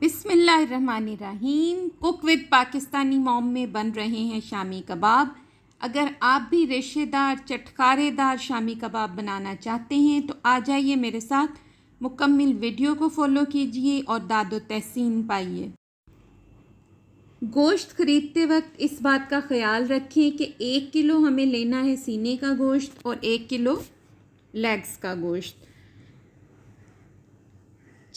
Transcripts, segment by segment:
बिसमीम cook with Pakistani mom में बन रहे हैं शामी कबाब अगर आप भी रेशेदार चटकारेदार शामी कबाब बनाना चाहते हैं तो आ जाइए मेरे साथ मुकम्मल वीडियो को फॉलो कीजिए और दादो तहसीन पाइए गोश्त ख़रीदते वक्त इस बात का ख्याल रखें कि एक किलो हमें लेना है सीने का गोश्त और एक किलो लेग्स का गोश्त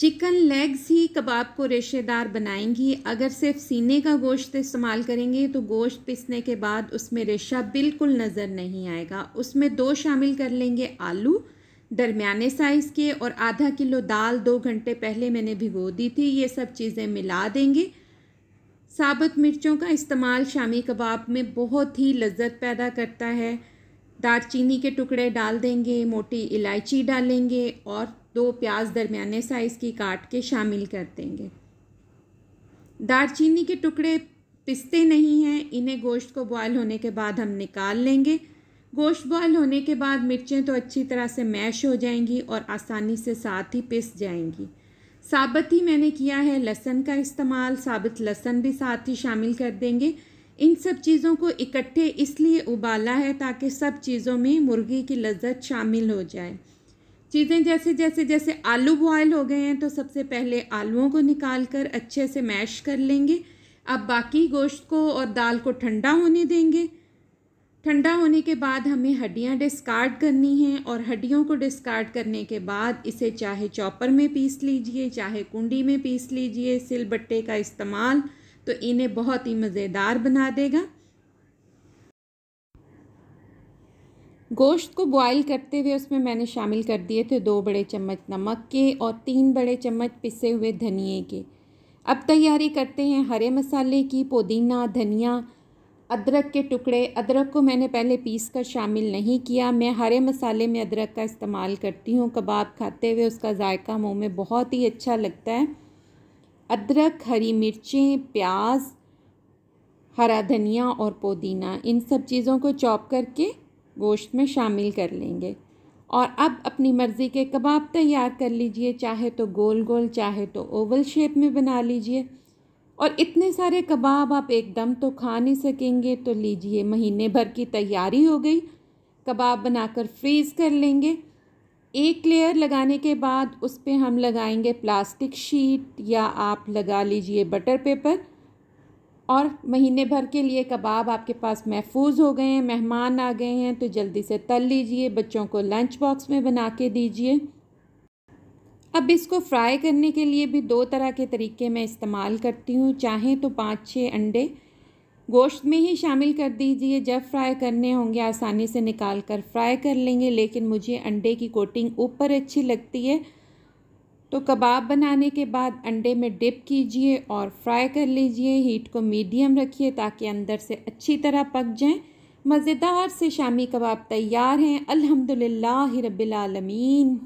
चिकन लेग्स ही कबाब को रेशेदार बनाएंगी अगर सिर्फ सीने का गोश्त इस्तेमाल करेंगे तो गोश्त पिसने के बाद उसमें रेशा बिल्कुल नज़र नहीं आएगा उसमें दो शामिल कर लेंगे आलू दरमियाने साइज़ के और आधा किलो दाल दो घंटे पहले मैंने भिगो दी थी ये सब चीज़ें मिला देंगे साबुत मिर्चों का इस्तेमाल शामी कबाब में बहुत ही लज्जत पैदा करता है दारचीनी के टुकड़े डाल देंगे मोटी इलायची डालेंगे और दो प्याज दरमियाने साइज़ की काट के शामिल कर देंगे दारचीनी के टुकड़े पिसते नहीं हैं इन्हें गोश्त को बॉयल होने के बाद हम निकाल लेंगे गोश्त बॉयल होने के बाद मिर्चें तो अच्छी तरह से मैश हो जाएंगी और आसानी से साथ ही पिस जाएंगी साबत ही मैंने किया है लहसन का इस्तेमाल साबित लहसन भी साथ ही शामिल कर देंगे इन सब चीज़ों को इकट्ठे इसलिए उबाला है ताकि सब चीज़ों में मुर्गी की लज्जत शामिल हो जाए चीज़ें जैसे जैसे जैसे आलू बॉयल हो गए हैं तो सबसे पहले आलुओं को निकाल कर अच्छे से मैश कर लेंगे अब बाकी गोश्त को और दाल को ठंडा होने देंगे ठंडा होने के बाद हमें हड्डियां डिस्कार्ड करनी हैं और हड्डियों को डिस्कार्ड करने के बाद इसे चाहे चॉपर में पीस लीजिए चाहे कुंडी में पीस लीजिए सिलबट्टे का इस्तेमाल तो इन्हें बहुत ही मज़ेदार बना देगा गोश्त को बॉईल करते हुए उसमें मैंने शामिल कर दिए थे दो बड़े चम्मच नमक के और तीन बड़े चम्मच पिसे हुए धनिए के अब तैयारी करते हैं हरे मसाले की पुदीना धनिया अदरक के टुकड़े अदरक को मैंने पहले पीस कर शामिल नहीं किया मैं हरे मसाले में अदरक का इस्तेमाल करती हूँ कबाब खाते हुए उसका जायका मुँह में बहुत ही अच्छा लगता है अदरक हरी मिर्चें प्याज हरा धनिया और पुदीना इन सब चीज़ों को चॉप करके गोश्त में शामिल कर लेंगे और अब अपनी मर्ज़ी के कबाब तैयार कर लीजिए चाहे तो गोल गोल चाहे तो ओवल शेप में बना लीजिए और इतने सारे कबाब आप एकदम तो खा नहीं सकेंगे तो लीजिए महीने भर की तैयारी हो गई कबाब बनाकर फ्रीज़ कर लेंगे एक लेयर लगाने के बाद उस पर हम लगाएंगे प्लास्टिक शीट या आप लगा लीजिए बटर पेपर और महीने भर के लिए कबाब आपके पास महफूज हो गए हैं मेहमान आ गए हैं तो जल्दी से तल लीजिए बच्चों को लंच बॉक्स में बना के दीजिए अब इसको फ्राई करने के लिए भी दो तरह के तरीके मैं इस्तेमाल करती हूँ चाहें तो पाँच छः अंडे गोश्त में ही शामिल कर दीजिए जब फ्राई करने होंगे आसानी से निकाल कर फ्राई कर लेंगे लेकिन मुझे अंडे की कोटिंग ऊपर अच्छी लगती है तो कबाब बनाने के बाद अंडे में डिप कीजिए और फ्राई कर लीजिए हीट को मीडियम रखिए ताकि अंदर से अच्छी तरह पक जाएं मज़ेदार से शामी कबाब तैयार हैं अल्हम्दुलिल्लाह रब्बिल आलमीन